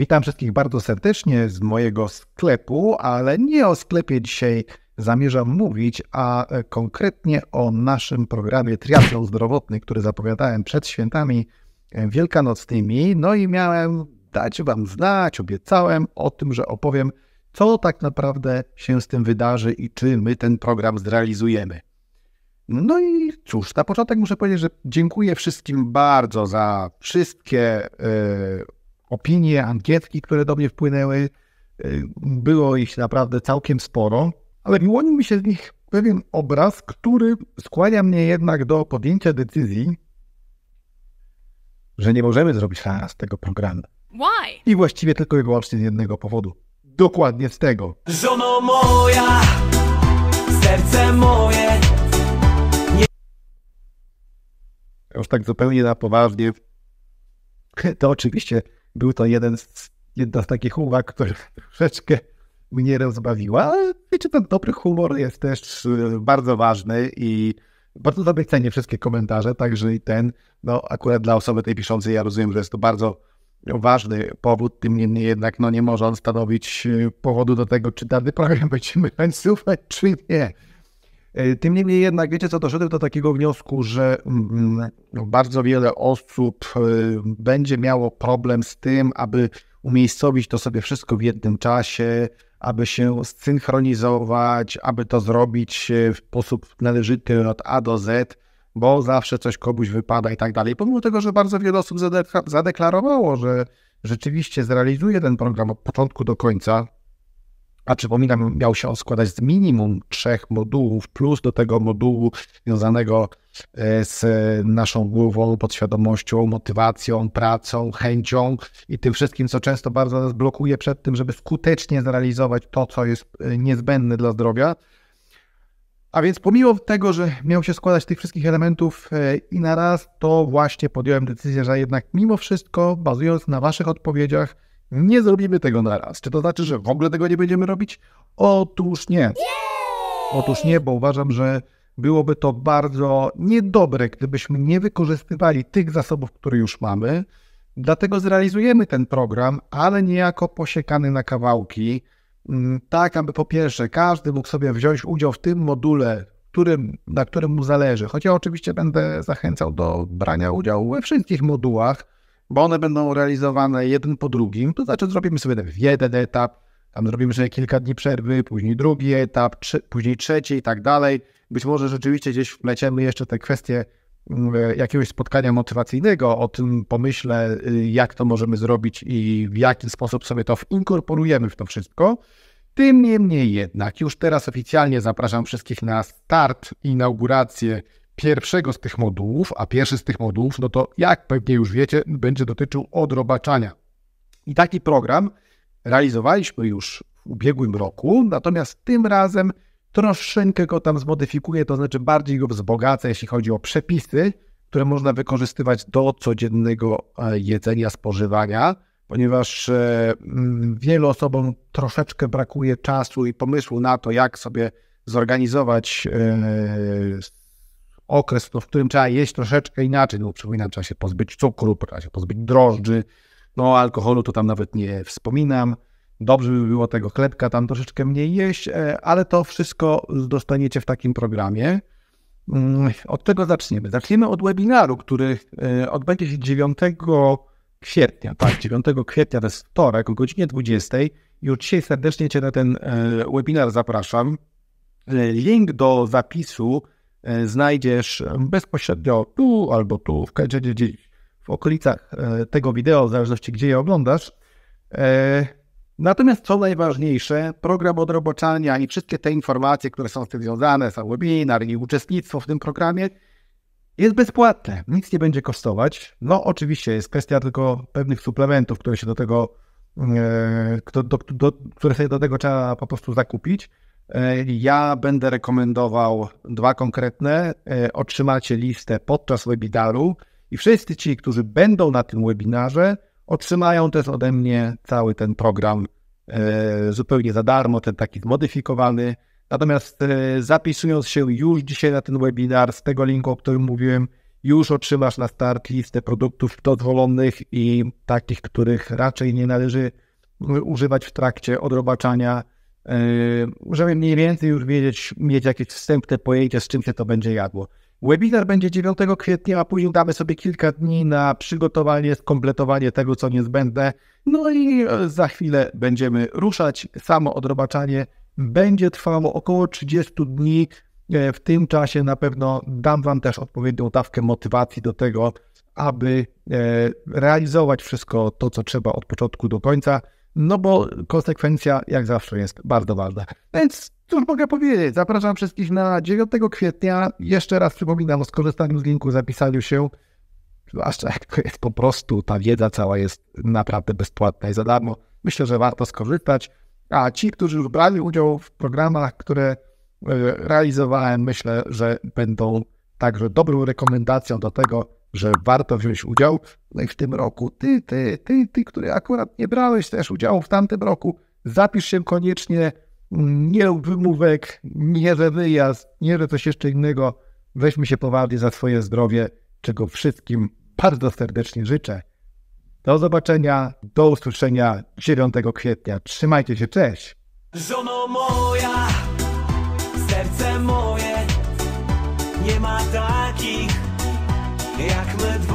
Witam wszystkich bardzo serdecznie z mojego sklepu, ale nie o sklepie dzisiaj zamierzam mówić, a e, konkretnie o naszym programie Triathlon Zdrowotny, który zapowiadałem przed świętami e, wielkanocnymi. No i miałem dać Wam znać, obiecałem o tym, że opowiem, co tak naprawdę się z tym wydarzy i czy my ten program zrealizujemy. No i cóż, na początek muszę powiedzieć, że dziękuję wszystkim bardzo za wszystkie. Yy, opinie, ankietki, które do mnie wpłynęły. Y, było ich naprawdę całkiem sporo, ale wyłonił mi się z nich pewien obraz, który skłania mnie jednak do podjęcia decyzji, że nie możemy zrobić z tego programu. Why? I właściwie tylko i wyłącznie z jednego powodu. Dokładnie z tego. Żono moja, serce moje. Nie... Już tak zupełnie na poważnie. To oczywiście był to jeden z, jedna z takich uwag, która troszeczkę mnie rozbawiła, ale wiecie, ten dobry humor jest też e, bardzo ważny i bardzo sobie cenię wszystkie komentarze, także i ten, no akurat dla osoby tej piszącej ja rozumiem, że jest to bardzo ważny powód, tym niemniej jednak no, nie może on stanowić e, powodu do tego, czy dany program będziemy końcować, czy nie. E, tym niemniej jednak, wiecie co, doszedłem do takiego wniosku, że mm, mm, no, bardzo wiele osób e, będzie miało problem z tym, aby umiejscowić to sobie wszystko w jednym czasie, aby się zsynchronizować, aby to zrobić e, w sposób należyty od A do Z, bo zawsze coś komuś wypada i tak dalej. Pomimo tego, że bardzo wiele osób zadeklarowało, że rzeczywiście zrealizuje ten program od początku do końca, a przypominam, miał się on składać z minimum trzech modułów, plus do tego modułu związanego e, z naszą głową, podświadomością, motywacją, pracą, chęcią i tym wszystkim, co często bardzo nas blokuje przed tym, żeby skutecznie zrealizować to, co jest e, niezbędne dla zdrowia. A więc pomimo tego, że miał się składać tych wszystkich elementów e, i na raz, to właśnie podjąłem decyzję, że jednak mimo wszystko, bazując na Waszych odpowiedziach, nie zrobimy tego na raz. Czy to znaczy, że w ogóle tego nie będziemy robić? Otóż nie. Otóż nie, bo uważam, że byłoby to bardzo niedobre, gdybyśmy nie wykorzystywali tych zasobów, które już mamy. Dlatego zrealizujemy ten program, ale niejako posiekany na kawałki, mm, tak aby po pierwsze każdy mógł sobie wziąć udział w tym module, którym, na którym mu zależy. Chociaż oczywiście będę zachęcał do brania udziału we wszystkich modułach, bo one będą realizowane jeden po drugim. To znaczy, zrobimy sobie najpierw jeden etap, tam zrobimy sobie kilka dni przerwy, później drugi etap, trzy, później trzeci i tak dalej. Być może rzeczywiście gdzieś wpleciemy jeszcze te kwestie mm, jakiegoś spotkania motywacyjnego, o tym pomyślę, y, jak to możemy zrobić i w jaki sposób sobie to inkorporujemy w to wszystko. Tym niemniej jednak, już teraz oficjalnie zapraszam wszystkich na start, inaugurację pierwszego z tych modułów, a pierwszy z tych modułów, no to jak pewnie już wiecie, będzie dotyczył odrobaczania. I taki program realizowaliśmy już w ubiegłym roku, natomiast tym razem troszeczkę go tam zmodyfikuję, to znaczy bardziej go wzbogacę, jeśli chodzi o przepisy, które można wykorzystywać do codziennego e, jedzenia, spożywania, ponieważ e, mm, wielu osobom troszeczkę brakuje czasu i pomysłu na to, jak sobie zorganizować e, okres, no, w którym trzeba jeść troszeczkę inaczej, no przypominam, trzeba się pozbyć cukru, trzeba się pozbyć drożdży, no alkoholu to tam nawet nie wspominam. Dobrze by było tego chlebka tam troszeczkę mniej jeść, e, ale to wszystko dostaniecie w takim programie. Mm, od czego zaczniemy? Zaczniemy od webinaru, który e, odbędzie się 9 kwietnia. Tak, 9 kwietnia to jest wtorek o godzinie 20. Już dzisiaj serdecznie Cię na ten e, webinar zapraszam. Link do zapisu E, znajdziesz e, bezpośrednio tu albo tu, w, w okolicach e, tego wideo, w zależności gdzie je oglądasz. Natomiast co najważniejsze, program odroboczania i wszystkie te informacje, które są z tym związane, są webinar i uczestnictwo w tym programie, jest bezpłatne, nic nie będzie kosztować. No, oczywiście jest kwestia tylko pewnych suplementów, które się do tego, do, do, do, które sobie do tego trzeba po prostu zakupić. Ja będę rekomendował dwa konkretne. E, otrzymacie listę podczas webinaru i wszyscy ci, którzy będą na tym webinarze, otrzymają też ode mnie cały ten program e, zupełnie za darmo, ten taki zmodyfikowany. Natomiast e, zapisując się już dzisiaj na ten webinar z tego linku, o którym mówiłem, już otrzymasz na start listę produktów dozwolonych i takich, których raczej nie należy używać w trakcie odrobaczania Yy, możemy mniej więcej już wiedzieć, mieć jakieś wstępne pojęcie, z czym się to będzie jadło. Webinar będzie 9 kwietnia, a później damy sobie kilka dni na przygotowanie, skompletowanie tego, co niezbędne. No i e, za chwilę będziemy ruszać. Samo odrobaczanie będzie trwało około 30 dni. E, w tym czasie na pewno dam Wam też odpowiednią dawkę motywacji do tego, aby e, realizować wszystko to, co trzeba od początku do końca no bo konsekwencja jak zawsze jest bardzo ważna. Więc cóż mogę powiedzieć, zapraszam wszystkich na 9 kwietnia. Jeszcze raz przypominam o skorzystaniu z linku, zapisaniu się. Zwłaszcza jak to jest po prostu, ta wiedza cała jest naprawdę bezpłatna i za darmo. Myślę, że warto skorzystać. A ci, którzy już brali udział w programach, które e, realizowałem, myślę, że będą także dobrą rekomendacją do tego, że warto wziąć udział no i w tym roku. Ty, ty, ty, ty, który akurat nie brałeś też udziału w tamtym roku, zapisz się koniecznie. Nie wymówek, nie że wyjazd, nie że coś jeszcze innego. Weźmy się poważnie za swoje zdrowie, czego wszystkim bardzo serdecznie życzę. Do zobaczenia, do usłyszenia 9 kwietnia. Trzymajcie się, cześć! Żono moja, serce moje, nie ma takich jak mydło.